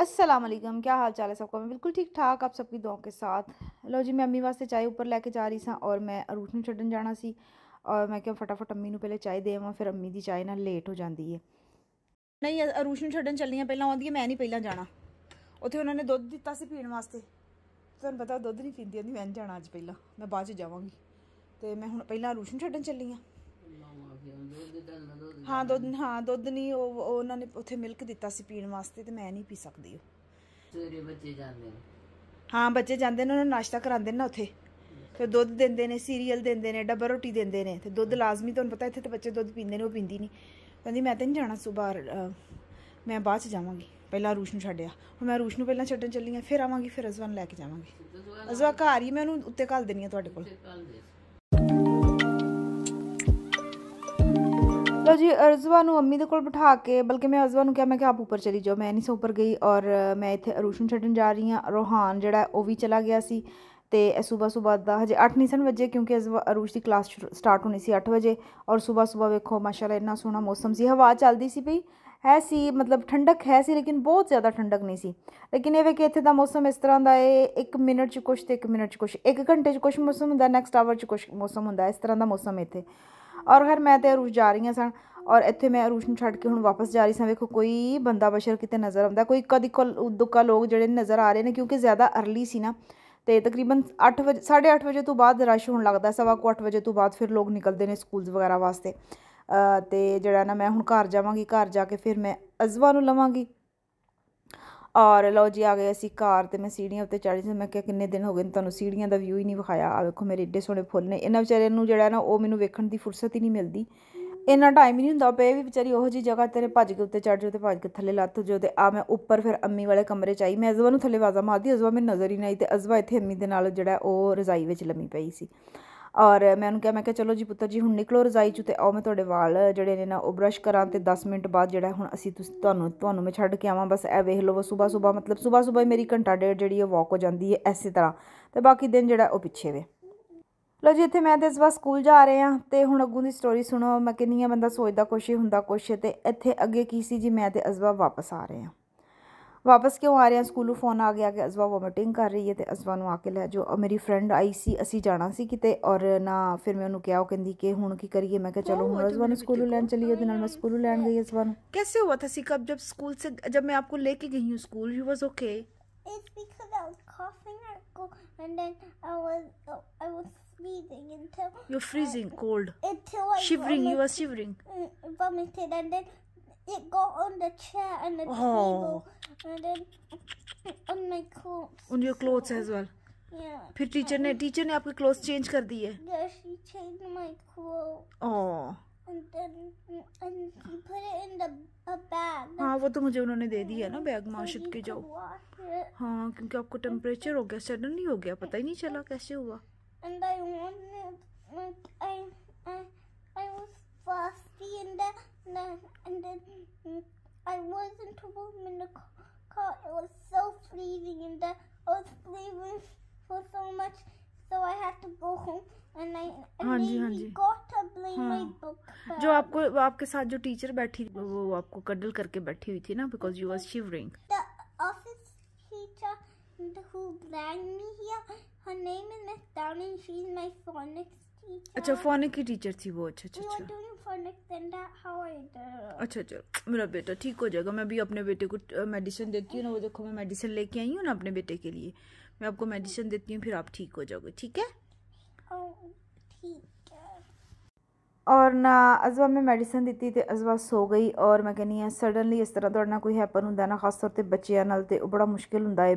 अस्सलाम वालेकुम क्या हाल चाल है सबका मैं बिल्कुल ठीक ठाक ਆਪ ਸਭ ਦੀ ਦੁਆ ਕੇ ਸਾਥ ਲੋ ਜੀ ਮੈਂ ਅੰਮੀ ਵਾਸਤੇ ਚਾਹ ਉੱਪਰ ਲੈ ਕੇ ਜਾ ਰਹੀ ਸਾਂ ਔਰ ਮੈਂ ਅਰੂਠ ਨੂੰ ਛੱਡਣ ਜਾਣਾ ਸੀ ਔਰ ਮੈਂ ਕਿਹਾ ਫਟਾਫਟ ਅੰਮੀ ਨੂੰ ਪਹਿਲੇ ਚਾਹ ਦੇ ਆਵਾਂ ਫਿਰ ਅੰਮੀ ਦੀ ਚਾਹ ਨਾਲ ਲੇਟ ਹੋ ਜਾਂਦੀ ਹੈ ਨਹੀਂ ਅਰੂਠ ਨੂੰ ਛੱਡਣ ਚੱਲੀਆਂ ਪਹਿਲਾਂ ਆਉਂਦੀ ਹੈ ਮੈਂ ਨਹੀਂ ਪਹਿਲਾਂ ਜਾਣਾ ਉੱਥੇ ਉਹਨਾਂ ਨੇ ਦੁੱਧ ਦਿੱਤਾ ਸੀ ਪੀਣ ਵਾਸਤੇ ਤੁਹਾਨੂੰ ਪਤਾ ਦੁੱਧ ਨਹੀਂ ਪੀਂਦੀ ਆਂਦੀ ਮੈਂ ਜਾਣਾ ਅੱਜ ਪਹਿਲਾਂ ਮੈਂ ਬਾਅਦ ਚ ਜਾਵਾਂਗੀ ਤੇ ਮੈਂ ਹੁਣ ਪਹਿਲਾਂ ਅਰੂਠ ਨੂੰ ਛੱਡਣ ਚੱਲੀ ਆ ਹਾਂ ਦੁੱਧ ਹਾਂ ਦੁੱਧ ਨਹੀਂ ਉਹ ਉਹਨਾਂ ਨੇ ਉੱਥੇ ਮਿਲਕ ਦਿੱਤਾ ਸੀ ਪੀਣ ਵਾਸਤੇ ਤੇ ਮੈਂ ਨਹੀਂ ਪੀ ਸਕਦੀ ਉਹ ਤੇਰੇ ਬੱਚੇ ਜਾਂਦੇ ਨੇ ਹਾਂ ਬੱਚੇ ਜਾਂਦੇ ਨੇ ਉਹਨਾਂ ਨੂੰ ਨਾਸ਼ਤਾ ਕਰਾਉਂਦੇ ਨੇ ਨਾ ਉੱਥੇ ਤੇ ਦੁੱਧ ਦਿੰਦੇ ਨੇ ਸੀਰੀਅਲ ਦਿੰਦੇ ਨੇ ਡੱਬਾ ਰੋਟੀ ਦਿੰਦੇ ਨੇ ਤੇ ਦੁੱਧ ਲਾਜ਼ਮੀ ਤੁਹਾਨੂੰ ਪਤਾ ਇੱਥੇ ਤੇ ਬੱਚੇ ਦੁੱਧ ਪੀਂਦੇ ਨੇ ਉਹ ਪੀਂਦੀ ਨਹੀਂ ਕਹਿੰਦੀ ਮੈਂ ਤਾਂ ਨਹੀਂ ਜਾਣਾ ਸਵੇਰ ਮੈਂ ਬਾਅਦ ਚ ਜਾਵਾਂਗੀ ਪਹਿਲਾਂ ਰੂਸ਼ ਨੂੰ ਛੱਡਿਆ ਹੁਣ ਮੈਂ ਰੂਸ਼ ਨੂੰ ਪਹਿਲਾਂ ਛੱਡਣ ਚੱਲੀ ਆ ਫਿਰ ਆਵਾਂਗੀ ਫਿਰ ਅਜ਼ਵਾਨ ਲੈ ਕੇ ਜਾਵਾਂਗੀ ਅਜ਼ਵਾ ਘਰ ਹੀ ਮੈਂ ਉਹਨੂੰ ਉੱਤੇ ਘੱਲ ਦੇਣੀ ਆ ਤੁਹਾਡੇ ਕੋਲ ਦੇ तो ਜੀ ਅਰਜ਼ਵਾ ਨੂੰ ਮੰਮੀ ਦੇ ਕੋਲ ਬਿਠਾ ਕੇ ਬਲਕਿ ਮੈਂ ਅਰਜ਼ਵਾ ਨੂੰ ਕਿਹਾ ਮੈਂ ਕਿ ਆਪ ਉੱਪਰ ਚਲੀ ਜਾਓ ਮੈਂ ਨਹੀਂ ਸੋ ਉੱਪਰ ਗਈ ਔਰ ਮੈਂ ਇੱਥੇ ਅਰੂਸ਼ਨ ਛੱਡਣ ਜਾ ਰਹੀ ਹਾਂ ਰੋਹਾਨ ਜਿਹੜਾ ਉਹ ਵੀ ਚਲਾ ਗਿਆ ਸੀ ਤੇ ਇਹ ਸਵੇਰ ਸਵੇਰ ਦਾ ਹਜੇ 8 ਨਹੀਂ ਸਨ ਵਜੇ ਕਿਉਂਕਿ ਅਰੂਸ਼ ਦੀ ਕਲਾਸ ਸਟਾਰਟ ਹੋਣੀ ਸੀ 8 ਵਜੇ ਔਰ ਸਵੇਰ ਸਵੇਰ ਵੇਖੋ ਮਾਸ਼ਾਅੱਲਾ ਇੰਨਾ ਸੋਹਣਾ ਮੌਸਮ ਸੀ ਹਵਾ ਚੱਲਦੀ ਸੀ ਭਈ ਹੈ ਸੀ ਮਤਲਬ ਠੰਡਕ ਹੈ ਸੀ ਲੇਕਿਨ ਬਹੁਤ ਜ਼ਿਆਦਾ ਠੰਡਕ ਨਹੀਂ ਸੀ ਲੇਕਿਨ ਇਹ ਵੇ ਕਿ ਇੱਥੇ ਦਾ ਮੌਸਮ ਇਸ ਤਰ੍ਹਾਂ ਦਾ ਹੈ 1 ਮਿੰਟ 'ਚ ਕੁਛ ਤੇ 1 ਮਿੰਟ 'ਚ ਕੁਛ 1 ਘੰਟੇ 'ਚ ਕੁਛ ਮੌਸਮ ਹੁੰਦਾ ਨੈਕਸਟ ਆਵਰ 'ਚ ਕੁਛ ਮੌਸਮ ਹੁੰਦਾ ਇਸ ਤਰ੍ਹਾਂ ਦਾ ਮੌਸਮ ਇੱਥੇ ਔਰ ਘਰ ਮੈਂ ਤੇ ਅਰੂਸ਼ ਜਾ ਰਹੀਆਂ ਸਨ ਔਰ ਇੱਥੇ ਮੈਂ ਅਰੂਸ਼ ਨੂੰ ਛੱਡ ਕੇ ਹੁਣ ਵਾਪਸ ਜਾ ਰਹੀ ਸਾਂ ਵੇਖੋ ਕੋਈ ਬੰਦਾ ਬਸ਼ਰ ਕਿਤੇ ਨਜ਼ਰ ਆਉਂਦਾ ਕੋਈ ਕਦੀ ਕੋ ਦੁੱਕਾ ਲੋਕ ਜਿਹੜੇ ਨਜ਼ਰ ਆ ਰਹੇ ਨੇ ਕਿਉਂਕਿ ਜ਼ਿਆਦਾ ਅਰਲੀ ਸੀ ਨਾ ਤੇ ਤਕਰੀਬਨ 8 ਵਜੇ 8:30 ਵਜੇ ਤੋਂ ਬਾਅਦ ਰਸ਼ ਹੋਣ ਲੱਗਦਾ ਸਵਾ ਕੁ 8 ਵਜੇ ਤੋਂ ਬਾਅਦ ਫਿਰ ਲੋਕ ਨਿਕਲਦੇ ਨੇ ਸਕੂਲਸ ਵਗੈਰਾ ਵਾਸਤੇ ਤੇ ਜਿਹੜਾ ਨਾ ਮੈਂ ਹੁਣ ਘਰ ਜਾਵਾਂਗੀ ਘਰ ਜਾ ਕੇ ਫਿਰ ਮੈਂ ਅਜ਼ਵਾ ਨੂੰ ਲਵਾਂਗੀ ਔਰ ਲਓ ਜੀ ਆ ਗਏ ਅਸੀਂ ਕਾਰ ਤੇ ਮੈਂ ਸੀੜੀਆਂ ਉੱਤੇ ਚੜ੍ਹੀ ਸੀ ਮੈਂ ਕਿਹਾ ਕਿੰਨੇ ਦਿਨ ਹੋ ਗਏ ਨੇ ਤੁਹਾਨੂੰ ਸੀੜੀਆਂ ਦਾ ਵਿਊ ਹੀ ਨਹੀਂ ਵਿਖਾਇਆ ਆ ਵੇਖੋ ਮੇਰੇ ਏਡੇ ਸੋਹਣੇ ਫੁੱਲ ਨੇ ਇਹਨਾਂ ਵਿਚਾਰਿਆਂ ਨੂੰ ਜਿਹੜਾ ਨਾ ਉਹ ਮੈਨੂੰ ਵੇਖਣ ਦੀ ਫੁਰਸਤ ਹੀ ਨਹੀਂ ਮਿਲਦੀ ਇੰਨਾ ਟਾਈਮ ਹੀ ਨਹੀਂ ਹੁੰਦਾ ਪਏ ਵੀ ਵਿਚਾਰੀ ਉਹੋ ਜੀ ਜਗ੍ਹਾ ਤੇਰੇ ਭੱਜ ਕੇ ਉੱਤੇ ਚੜ ਜਾਓ ਤੇ ਭੱਜ ਕੇ ਥੱਲੇ ਲੱਤ ਜਾਓ ਤੇ ਆ ਮੈਂ ਉੱਪਰ ਫਿਰ ਅੰਮੀ ਵਾਲੇ ਕਮਰੇ ਚ ਆਈ ਮੈਂ ਅਜ਼ਵਾ ਨੂੰ ਥੱਲੇ ਵਾਜ਼ਾ ਮਾਰਦੀ ਅਜ਼ਵਾ ਮੈਨੂੰ ਨਜ਼ਰ ਹੀ ਨਹੀਂ ਆਈ ਤੇ ਅਜ਼ਵਾ ਇੱਥੇ ਅੰਮੀ ਦੇ ਨਾਲ ਜਿਹੜਾ ਉਹ ਰਜ਼ਾਈ ਵਿੱਚ ਲੰਮੀ ਪਈ ਸੀ ਔਰ ਮੈਂ ਉਹਨੂੰ ਕਿਹਾ ਮੈਂ ਕਿਹਾ ਚਲੋ ਜੀ ਪੁੱਤਰ ਜੀ ਹੁਣ ਨਿਕਲੋ ਰਜ਼ਾਈ ਚੋਂ ਤੇ ਆਓ ਮੈਂ ਤੁਹਾਡੇ ਵਾਲ ਜਿਹੜੇ ਨੇ ਨਾ ਉਹ ਬਰਸ਼ ਕਰਾਂ ਤੇ 10 ਮਿੰਟ ਬਾਅਦ ਜਿਹੜਾ ਹੁਣ ਅਸੀਂ ਤੁਹਾਨੂੰ ਤੁਹਾਨੂੰ ਮੈਂ ਛੱਡ ਕੇ ਆਵਾਂ ਬਸ ਇਹ ਵੇਖ ਲਓ ਸਵੇਰ ਸਵੇਰ ਮਤਲਬ ਸਵੇਰ ਸਵੇਰ ਮੇਰੀ ਘੰਟਾ ਡੇਢ ਜਿਹੜੀ ਉਹ ਵਾਕ ਹੋ ਜਾਂਦੀ ਹੈ ਐਸੀ ਤਰ੍ਹਾਂ ਤੇ ਬਾਕੀ ਦਿਨ ਜਿਹੜਾ ਉਹ ਪਿੱਛੇ ਵੇ ਲੋ ਜੀ ਇੱਥੇ ਮੈਂ ਤੇ ਇਸ ਵਾਰ ਸਕੂਲ ਜਾ ਰਹੇ ਆ ਤੇ ਹੁਣ ਅੱਗੋਂ ਦੀ ਸਟੋਰੀ ਸੁਣੋ ਮੈਂ ਕਿੰਨੀਆਂ ਬੰਦਾ ਸੋਚਦਾ ਕੁਛ ਹੀ ਹੁੰਦਾ ਕੁਛ ਤੇ ਇੱਥੇ ਅੱਗੇ ਕੀ ਸੀ ਜੀ ਮੈਂ ਤੇ ਅਜ਼ਵਾ ਵਾਪਸ ਆ ਰਹੇ ਆ ਵਾਪਸ ਕਿਉਂ ਆ ਰਹੇ ਆ ਸਕੂਲੋਂ ਫੋਨ ਆ ਗਿਆ ਕਿ ਅਜ਼ਵਾ ਵੋਮਿਟਿੰਗ ਕਰ ਰਹੀ ਹੈ ਤੇ ਅਜ਼ਵਾ ਨੂੰ ਆ ਕੇ ਲੈ ਜਾਓ ਮੇਰੀ ਫਰੈਂਡ ਆਈ ਸੀ ਅਸੀਂ ਜਾਣਾ ਸੀ ਕਿਤੇ ਔਰ ਨਾ ਫਿਰ ਮੈਂ ਉਹਨੂੰ ਕਿਹਾ ਉਹ ਕਹਿੰਦੀ ਕਿ ਹੁਣ ਕੀ ਕਰੀਏ ਮੈਂ ਕਿਹਾ ਚਲੋ ਹੁਣ ਅਜ਼ਵਾ ਨੂੰ ਸਕੂਲੋਂ ਲੈਣ ਚਲੀਏ ਉਹਦੇ ਨਾਲ ਮੈਂ ਸਕੂਲੋਂ ਲੈਣ ਗਈ ਅਜ਼ਵਾ ਨੂੰ कैसे हुआ था सीखा जब स्कूल से जब मैं आपको लेके गई हूँ school you was okay It's because I was coughing at school and then I was oh, I was freezing until You're freezing cold. until I Shivering, you were shivering. vomit- vomited and then it got on the chair and the Oh. table And then on my clothes. On your clothes as well. Yeah. फिर teacher ने teacher ने आपके cloth change कर दिए Yes, she changed my clothes. Oh. And then and she put it in the a bag. हाँ वो तो मुझे उन्होंने दे दिया ना बैग माशिद के जो हाँ क्योंकि आपको टेम्परेचर हो गया सडनली हो गया पता ही नहीं चला कैसे हुआ And I wanted like I I I was thirsty and then and then I wasn't warm in the car. cold. It was so freezing and I was freezing for so much. So I had to go home and I हाँ जी हाँ जी हाँ uh, जो आपको आपके साथ जो teacher बैठी वो आपको कडल करके बैठी हुई थी ना because you you shivering. The office teacher who brought me here her name is Miss Downing she's my phonics अच्छा फोनिक की टीचर थी वो अच्छा अच्छा अच्छा अच्छा अच्छा मेरा बेटा ठीक हो जाएगा मैं भी अपने बेटे को मेडिसिन देती हूँ ना वो देखो मैं मेडिसिन लेके आई हूँ ना अपने बेटे के लिए मैं आपको मेडिसिन देती हूँ फिर आप ठीक हो जाओगे ठीक है oh, और ना अजवा मैं मेडिसिन ਦਿੱਤੀ ਤੇ ਅਜ਼ਵਾ ਸੋ ਗਈ ਔਰ ਮੈਂ ਕਹਿੰਨੀ ਆ ਸਡਨਲੀ ਇਸ ਤਰ੍ਹਾਂ ਤੁਹਾਡਾ ਕੋਈ ਹੈਪਨ ਹੁੰਦਾ ਨਾ ਖਾਸ ਤੌਰ ਤੇ ਬੱਚਿਆਂ ਨਾਲ ਤੇ ਉਹ ਬੜਾ ਮੁਸ਼ਕਿਲ ਹੁੰਦਾ ਹੈ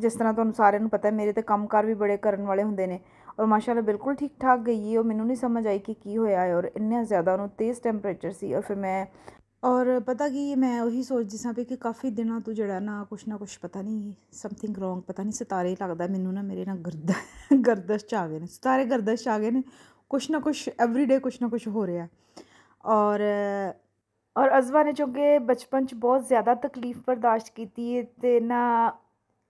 जिस तरह तुम तो सारे पता है मेरे तो कम कार भी बड़े करने वाले होंगे ने और माशाला बिल्कुल ठीक ठाक गई है और मैंने नहीं समझ आई कि होया है और इन्ना ज़्यादा उन्होंने तेज़ टैंपरेचर से और फिर मैं और पता कि मैं उही सोचती सी कि काफ़ी दिनों तू जरा ना कुछ ना कुछ पता नहीं समथिंग रोंग पता नहीं सितारे ही लगता मैनू ना मेरे ना गर्द गर्दश च आ गए सितारे गर्दश आ गए ने कुछ ना कुछ एवरी डे कुछ ना कुछ हो रहा और और अजवा ने चूंकि बचपन च बहुत ज़्यादा तकलीफ बर्दाश्त की ना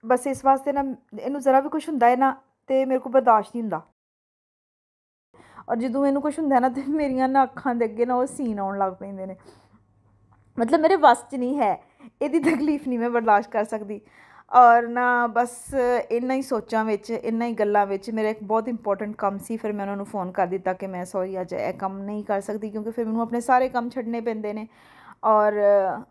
ਬਸ ਇਸ ਵਾਸਤੇ ਨਾ ਇਹਨੂੰ ਜ਼ਰਾ ਵੀ ਕੁਝ ਹੁੰਦਾ ਹੈ ਨਾ ਤੇ ਮੇਰੇ ਕੋ ਬਰਦਾਸ਼ਤ ਨਹੀਂ ਹੁੰਦਾ ਔਰ ਜਦੋਂ ਇਹਨੂੰ ਕੁਝ ਹੁੰਦਾ ਨਾ ਤੇ ਮੇਰੀਆਂ ਨਾ ਅੱਖਾਂ ਦੇ ਅੱਗੇ ਨਾ ਉਹ ਸੀਨ ਆਉਣ ਲੱਗ ਪੈਂਦੇ ਨੇ ਮਤਲਬ ਮੇਰੇ ਵਸ 'ਚ ਨਹੀਂ ਹੈ ਇਹਦੀ ਤਕਲੀਫ ਨਹੀਂ ਮੈਂ ਬਰਦਾਸ਼ਤ ਕਰ ਸਕਦੀ ਔਰ ਨਾ ਬਸ ਇੰਨਾ ਹੀ ਸੋਚਾਂ ਵਿੱਚ ਇੰਨਾ ਹੀ ਗੱਲਾਂ ਵਿੱਚ ਮੇਰਾ ਇੱਕ ਬਹੁਤ ਇੰਪੋਰਟੈਂਟ ਕੰਮ ਸੀ ਫਿਰ ਮੈਂ ਉਹਨਾਂ ਨੂੰ ਫੋਨ ਕਰ ਦਿੱਤਾ ਕਿ ਮੈਂ ਸੌਰੀ ਅੱਜ ਇਹ ਕੰਮ ਨਹੀਂ ਕਰ ਸਕਦੀ ਕਿਉਂਕਿ ਫਿਰ ਮੈਨੂੰ ਆਪਣੇ ਸਾਰੇ ਕੰਮ ਛੱਡਨੇ ਪੈਂਦੇ ਨੇ ਔਰ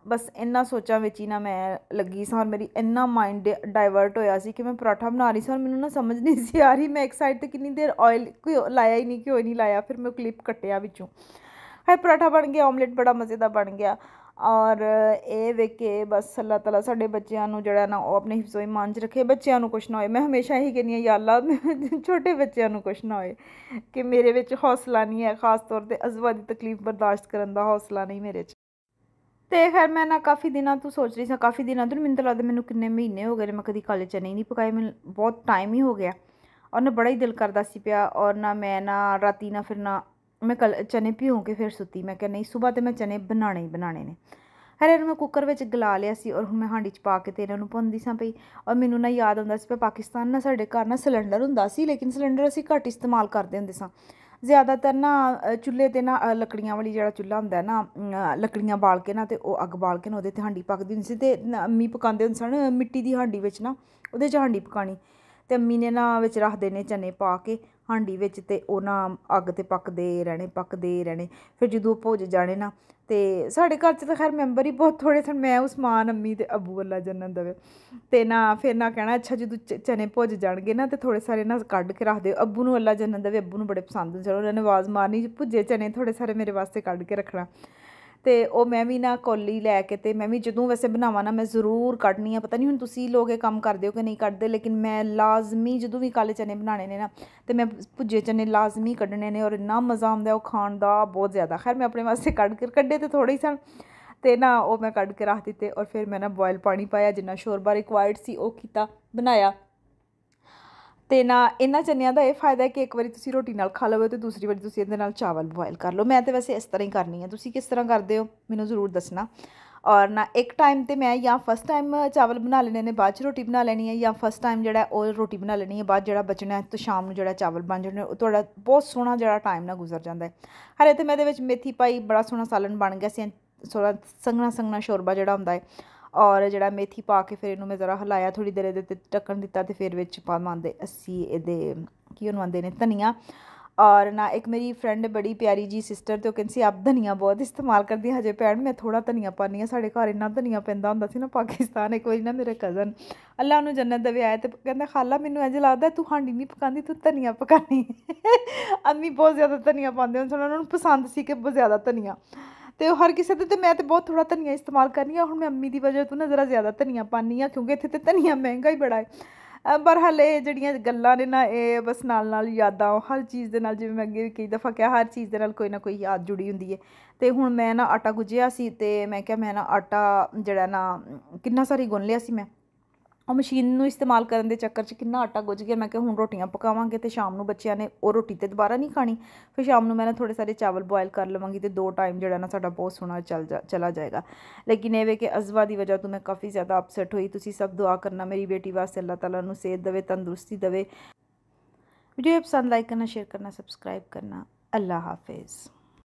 ਬਸ ਇੰਨਾ ਸੋਚਾਂ ਵਿੱਚ ਹੀ ਨਾ ਮੈਂ ਲੱਗੀ ਸਾਂ ਔਰ ਮੇਰੀ ਇੰਨਾ ਮਾਈਂਡ ਡਾਈਵਰਟ ਹੋਇਆ ਸੀ ਕਿ ਮੈਂ ਪਰਾਠਾ ਬਣਾ ਰਹੀ ਸੀ ਔਰ ਮੈਨੂੰ ਨਾ ਸਮਝ ਨਹੀਂ ਸੀ ਆ ਰਹੀ ਮੈਂ ਇੱਕ ਸਾਈਡ ਤੇ ਕਿੰਨੀ ਦੇਰ ਆਇਲ ਕੋਈ ਲਾਇਆ ਹੀ ਨਹੀਂ ਕਿ ਹੋਈ ਨਹੀਂ ਲਾਇਆ ਫਿਰ ਮੈਂ ਕਲਿੱਪ ਕੱਟਿਆ ਵਿੱਚੋਂ ਹਾਏ ਪਰਾਠਾ ਬਣ ਗਿਆ ਆਮਲੇਟ ਬੜਾ ਮਜ਼ੇਦਾਰ ਬਣ ਗਿਆ ਔਰ ਇਹ ਵੇਖੇ ਬਸ ਅੱਲਾਹ ਤਾਲਾ ਸਾਡੇ ਬੱਚਿਆਂ ਨੂੰ ਜਿਹੜਾ ਨਾ ਉਹ ਆਪਣੇ ਹਿਫਜ਼ੋ ਇਮਾਨ 'ਚ ਰੱਖੇ ਬੱਚਿਆਂ ਨੂੰ ਕੁਛ ਨਾ ਹੋਏ ਮੈਂ ਹਮੇਸ਼ਾ ਇਹੀ ਕਹਿੰਦੀ ਆ ਯਾ ਅੱਲਾ ਛੋਟੇ ਬੱਚਿਆਂ ਨੂੰ ਕੁਛ ਨਾ ਹੋਏ ਕਿ ਮੇਰੇ ਵਿੱਚ ਹੌਸਲਾ ਨਹੀਂ ਹੈ ਖਾਸ ਤੌਰ ਤੇ ਅਜ਼ਵਾ ਦੀ ਤਕਲੀਫ ਬਰਦਾਸ਼ਤ ਕਰਨ ਦਾ ਹੌਸਲਾ ਨਹੀਂ ਮੇਰੇ 'ਚ ਤੇ ਖੈਰ ਮੈਂ ਨਾ ਕਾਫੀ ਦਿਨਾਂ ਤੋਂ ਸੋਚ ਰਹੀ ਸੀ ਕਾਫੀ ਦਿਨਾਂ ਤੋਂ ਮੈਨੂੰ ਤਾਂ ਲੱਗਦਾ ਮੈਨੂੰ ਕਿੰਨੇ ਮਹੀਨੇ ਹੋ ਗਏ ਨੇ ਮੈਂ ਕਦੀ ਕਾਲੇ ਚਨੇ ਨਹੀਂ ਪਕਾਏ ਮੈਂ ਬਹੁਤ ਟਾਈਮ ਹੀ ਹੋ ਗਿਆ ਔਰ ਨਾ ਬੜਾ ਹੀ ਦਿਲ ਕਰਦਾ ਸੀ ਪਿਆ ਔਰ ਨਾ ਮੈਂ ਨਾ ਰਾਤੀ ਨਾ ਫਿਰ ਨਾ ਮੈਂ ਕਲ ਚਨੇ ਭਿਉਂ ਕੇ ਫਿਰ ਸੁੱਤੀ ਮੈਂ ਕਿਹਾ ਨਹੀਂ ਸਵੇਰ ਤੇ ਮੈਂ ਚਨੇ ਬਣਾਣੇ ਹੀ ਬਣਾਣੇ ਨੇ ਹਰੇ ਇਹਨੂੰ ਮੈਂ ਕੁੱਕਰ ਵਿੱਚ ਗਲਾ ਲਿਆ ਸੀ ਔਰ ਹੁਣ ਮੈਂ ਹਾਂਡੀ 'ਚ ਪਾ ਕੇ ਤੇ ਇਹਨਾਂ ਨੂੰ ਪੁੰਦੀ ਸਾਂ ਪਈ ਔਰ ਮੈਨੂੰ ਨਾ ਯਾਦ ਆਉਂਦਾ ਸੀ ਪਾਕਿਸਤਾਨ ਨਾ ਸਾਡੇ ਘਰ ਨਾ ਸਿਲੰਡਰ ਹੁੰਦਾ ਸੀ ਲੇਕਿਨ ਸਿਲੰਡਰ ਅਸੀਂ ਘੱਟ ਇਸਤੇਮਾਲ ਕਰਦੇ ਹੁੰਦੇ ਸਾਂ ਜ਼ਿਆਦਾਤਰ ਨਾ ਚੁੱਲ੍ਹੇ ਤੇ ਨਾ ਲੱਕੜੀਆਂ ਵਾਲੀ ਜਿਹੜਾ ਚੁੱਲ੍ਹਾ ਹੁੰਦਾ ਨਾ ਲੱਕੜੀਆਂ ਬਾਲ ਕੇ ਨਾ ਤੇ ਉਹ ਅੱਗ ਬਾਲ ਕੇ ਨਾ ਉਹਦੇ ਤੇ ਹਾਂਡੀ ਪੱਕਦੀ ਹੁੰਦੀ ਸੀ ਤੇ ਅੰਮੀ ਪਕਾਉਂਦੇ ਹੁੰਦੇ ਸਨ ਮਿੱਟੀ ਦੀ ਹਾਂਡੀ ਵਿੱਚ ਨਾ ਉਹਦੇ 'ਚ ਹਾਂਡੀ ਪਕਾਣੀ ਤੇ ਅੰਮੀ ਨੇ ਨਾ ਵਿੱਚ ਰੱਖ ਦੇਣੇ ਚਨੇ ਪਾ ਕੇ ਹਾਂਡੀ ਵਿੱਚ ਤੇ ਨਾ ਅੱਗ ਤੇ ਪੱਕਦੇ ਰਹਿਣੇ ਪੱਕਦੇ ਰਹਿਣੇ ਫਿਰ ਜਦੋਂ ਭੁੱਜ ਜਾਣੇ ਨਾ ਤੇ ਸਾਡੇ ਘਰ 'ਚ ਤਾਂ ਖੈਰ ਮੈਂਬਰ ਹੀ ਬਹੁਤ ਥੋੜੇ ਸਨ ਮੈਂ ਉਸਮਾਨ ਅੰਮੀ ਤੇ ਅਬੂ ਅੱਲਾ ਜੰਨਤ ਦਵੇ ਤੇ ਨਾ ਫਿਰ ਨਾ ਕਹਿਣਾ ਅੱਛਾ ਜਦੋਂ ਚਨੇ ਭੁੱਜ ਜਾਣਗੇ ਨਾ ਤੇ ਥੋੜੇ ਸਾਰੇ ਨਾ ਕੱਢ ਕੇ ਰੱਖ ਦਿਓ ਅੱਬੂ ਨੂੰ ਅੱਲਾ ਜੰਨਤ ਦਵੇ ਅੱਬੂ ਨੂੰ ਬੜੇ ਪਸੰਦ ਹੁੰਦੇ ਚਲੋ ਉਹਨਾਂ ਨੇ ਆਵਾਜ਼ ਮਾਰਨੀ ਭੁੱਜੇ ਚਨੇ ਥੋੜੇ ਸਾਰੇ ਮੇਰੇ ਵਾਸਤੇ ਕੱਢ ਕੇ ਰੱਖਣਾ ਤੇ ਉਹ ਮੈਂ ਵੀ ਨਾ ਕੋਲੀ ਲੈ ਕੇ ਤੇ ਮੈਂ ਵੀ ਜਦੋਂ ਵੈਸੇ ਬਣਾਵਾਂ ਨਾ ਮੈਂ ਜ਼ਰੂਰ ਕੱਢਣੀ ਆ ਪਤਾ ਨਹੀਂ ਹੁਣ ਤੁਸੀਂ ਲੋਕ ਇਹ ਕੰਮ ਕਰਦੇ ਹੋ ਕਿ ਨਹੀਂ ਕੱਢਦੇ ਲੇਕਿਨ ਮੈਂ ਲਾਜ਼ਮੀ ਜਦੋਂ ਵੀ ਕਾਲੇ ਚਨੇ ਬਣਾਣੇ ਨੇ ਨਾ ਤੇ ਮੈਂ ਭੁੱਜੇ ਚਨੇ ਲਾਜ਼ਮੀ ਕੱਢਣੇ ਨੇ ਔਰ ਇੰਨਾ ਮਜ਼ਾ ਆਉਂਦਾ ਉਹ ਖਾਣ ਦਾ ਬਹੁਤ ਜ਼ਿਆਦਾ ਖੈਰ ਮੈਂ ਆਪਣੇ ਵਾਸਤੇ ਕੱਢ ਕੇ ਕੱਢੇ ਤੇ ਥੋੜੇ ਸਨ ਤੇ ਨਾ ਉਹ ਮੈਂ ਕੱਢ ਕੇ ਰੱਖ ਦਿੱਤੇ ਔਰ ਫਿਰ ਮੈਂ ਨਾ ਬੋਇਲ ਪਾਣੀ ਪਾਇਆ ਜਿੰਨਾ ਸ਼ੋਰਬਾ ਰਿਕੁਆਇਰਡ ਸੀ ਉਹ ਕੀਤਾ ਬਣਾਇਆ ਤੇ ਨਾ ਇਹਨਾਂ ਚੰਨਿਆਂ ਦਾ ਇਹ ਫਾਇਦਾ ਹੈ ਕਿ ਇੱਕ ਵਾਰੀ ਤੁਸੀਂ ਰੋਟੀ ਨਾਲ ਖਾ ਲਵੋ ਤੇ ਦੂਸਰੀ ਵਾਰੀ ਤੁਸੀਂ ਇਹਦੇ ਨਾਲ ਚਾਵਲ ਬੋਇਲ ਕਰ ਲਓ ਮੈਂ ਤੇ ਵੈਸੇ ਇਸ ਤਰ੍ਹਾਂ ਹੀ ਕਰਨੀ ਹੈ ਤੁਸੀਂ ਕਿਸ ਤਰ੍ਹਾਂ ਕਰਦੇ ਹੋ ਮੈਨੂੰ ਜ਼ਰੂਰ ਦੱਸਣਾ ਔਰ ਨਾ ਇੱਕ ਟਾਈਮ ਤੇ ਮੈਂ ਜਾਂ ਫਸਟ ਟਾਈਮ ਚਾਵਲ ਬਣਾ ਲੈਣੇ ਨੇ ਬਾਅਦ ਚ ਰੋਟੀ ਬਣਾ ਲੈਣੀ ਹੈ ਜਾਂ ਫਸਟ ਟਾਈਮ ਜਿਹੜਾ ਉਹ ਰੋਟੀ ਬਣਾ ਲੈਣੀ ਹੈ ਬਾਅਦ ਜਿਹੜਾ ਬਚਣਾ ਹੈ ਤੇ ਸ਼ਾਮ ਨੂੰ ਜਿਹੜਾ ਚਾਵਲ ਬਣ ਜਾਣੇ ਉਹ ਤੁਹਾਡਾ ਬਹੁਤ ਸੋਹਣਾ ਜਿਹੜਾ ਟਾਈਮ ਨਾ ਗੁਜ਼ਰ ਜਾਂਦਾ ਹੈ ਹਰੇ ਤੇ ਮੈਂ ਇਹਦੇ ਵਿੱਚ ਮੇਥੀ ਪਾਈ ਬੜਾ ਸੋਹਣਾ ਸਾਲਨ ਬਣ ਗਿਆ ਸੀ ਸੋਹਣਾ ਸੰਘਣਾ ਸੰਘਣਾ ਸ਼ੋਰਬਾ ਜਿਹੜਾ ਹੁੰਦਾ ਹੈ ਔਰ ਜਿਹੜਾ ਮੇਥੀ ਪਾ ਕੇ ਫਿਰ ਇਹਨੂੰ ਮੈਂ ਜ਼ਰਾ ਹਲਾਇਆ ਥੋੜੀ ਦੇਰ ਇਹਦੇ ਤੇ ਟੱਕਣ ਦਿੱਤਾ ਤੇ ਫਿਰ ਵਿੱਚ ਪਾਵਾਂਦੇ ਅਸੀਂ ਇਹਦੇ ਕੀ ਉਹਨੂੰ ਆਂਦੇ ਨੇ ਧਨੀਆ ਔਰ ਨਾ ਇੱਕ ਮੇਰੀ ਫਰੈਂਡ ਬੜੀ ਪਿਆਰੀ ਜੀ ਸਿਸਟਰ ਤੇ ਉਹ ਕਹਿੰਦੀ ਆਪ ਧਨੀਆ ਬਹੁਤ ਇਸਤੇਮਾਲ ਕਰਦੀ ਹਜੇ ਭੈਣ ਮੈਂ ਥੋੜਾ ਧਨੀਆ ਪਾਨੀ ਆ ਸਾਡੇ ਘਰ ਇੰਨਾ ਧਨੀਆ ਪੈਂਦਾ ਹੁੰਦਾ ਸੀ ਨਾ ਪਾਕਿਸਤਾਨ ਇੱਕ ਵਾਰੀ ਨਾ ਮੇਰੇ ਕਜ਼ਨ ਅੱਲਾ ਉਹਨੂੰ ਜੰਨਤ ਦੇ ਵਿਆਹ ਤੇ ਕਹਿੰਦਾ ਖਾਲਾ ਮੈਨੂੰ ਇੰਜ ਲੱਗਦਾ ਤੂੰ ਹਾਂਡੀ ਨਹੀਂ ਪਕਾਉਂਦੀ ਤੂੰ ਧਨੀਆ ਪਕਾਉਂਦੀ ਅੰਮੀ ਬਹੁਤ ਜ਼ਿਆਦਾ ਧਨੀਆ ਪਾਉਂਦੇ ਹੁੰਦੇ ਸਨ ਉਹਨਾਂ ਨੂੰ ਪਸੰਦ ਸੀ ਕਿ ਬਹੁਤ ਜ਼ਿਆਦਾ ਧਨੀਆ ਤੇ ਹਰ ਕਿਸੇ ਦੇ ਤੇ ਮੈਂ ਤੇ ਬਹੁਤ ਥੋੜਾ ਧਨੀਆ ਇਸਤੇਮਾਲ ਕਰਨੀ ਆ ਹੁਣ ਮੈਂ ਅੰਮੀ ਦੀ ਵਜ੍ਹਾ ਤੋਂ ਨਾ ਜ਼ਰਾ ਜ਼ਿਆਦਾ ਧਨੀਆ ਪਾਣੀ ਆ ਕਿਉਂਕਿ ਇੱਥੇ ਤੇ ਧਨੀਆ ਮਹਿੰਗਾ ਹੀ ਬੜਾ ਹੈ ਪਰ ਹਲੇ ਜਿਹੜੀਆਂ ਗੱਲਾਂ ਨੇ ਨਾ ਇਹ ਬਸ ਨਾਲ ਨਾਲ ਯਾਦਾਂ ਹਰ ਚੀਜ਼ ਦੇ ਨਾਲ ਜਿਵੇਂ ਮੈਂ ਅੱਗੇ ਵੀ ਕਈ ਦਫਾ ਕਿਹਾ ਹਰ ਚੀਜ਼ ਦੇ ਨਾਲ ਕੋਈ ਨਾ ਕੋਈ ਯਾਦ ਜੁੜੀ ਹੁੰਦੀ ਹੈ ਤੇ ਹੁਣ ਮੈਂ ਨਾ ਆਟਾ ਗੁੱਝਿਆ ਸੀ ਤੇ ਮੈਂ ਕਿਹਾ ਮੈਂ ਨਾ ਆਟਾ ਜਿਹੜਾ ਨਾ ਕਿੰਨਾ ਸਾਰੀ ਗੁੰਨ ਲਿਆ ਸੀ ਮੈਂ ਉਹ ਮਸ਼ੀਨ ਨੂੰ ਇਸਤੇਮਾਲ ਕਰਨ ਦੇ ਚੱਕਰ 'ਚ ਕਿੰਨਾ ਆਟਾ ਗੁੱਝ ਗਿਆ ਮੈਂ ਕਿਹਾ ਹੁਣ ਰੋਟੀਆਂ ਪਕਾਵਾਂਗੇ ਤੇ ਸ਼ਾਮ ਨੂੰ ਬੱਚਿਆਂ ਨੇ ਉਹ ਰੋਟੀ ਤੇ ਦੁਬਾਰਾ ਨਹੀਂ ਖਾਣੀ ਫਿਰ ਸ਼ਾਮ ਨੂੰ ਮੈਂ ਥੋੜੇ ਸਾਰੇ ਚਾਵਲ ਬੋਇਲ ਕਰ ਲਵਾਂਗੀ ਤੇ ਦੋ ਟਾਈਮ ਜਿਹੜਾ ਨਾ ਸਾਡਾ ਬਹੁਤ ਸੋਹਣਾ ਚੱਲ ਚਲਾ ਜਾਏਗਾ ਲੇਕਿਨ ਇਹ ਵੇ ਕਿ ਅਜ਼ਵਾ ਦੀ ਵਜ੍ਹਾ ਤੋਂ ਮੈਂ ਕਾਫੀ ਜ਼ਿਆਦਾ ਅਪਸੈਟ ਹੋਈ ਤੁਸੀਂ ਸਭ ਦੁਆ ਕਰਨਾ ਮੇਰੀ ਬੇਟੀ ਵਾਸਤੇ ਅੱਲਾਹ ਤਾਲਾ ਨੂੰ ਸਿਹਤ ਦੇਵੇ ਤੰਦਰੁਸਤੀ ਦੇਵੇ ਵੀਡੀਓ ਪਸੰਦ ਲਾਈਕ ਕਰਨਾ ਸ਼ੇਅਰ ਕਰਨਾ ਸਬਸਕ੍ਰਾਈਬ ਕਰਨਾ ਅੱਲਾਹ ਹਾਫਿਜ਼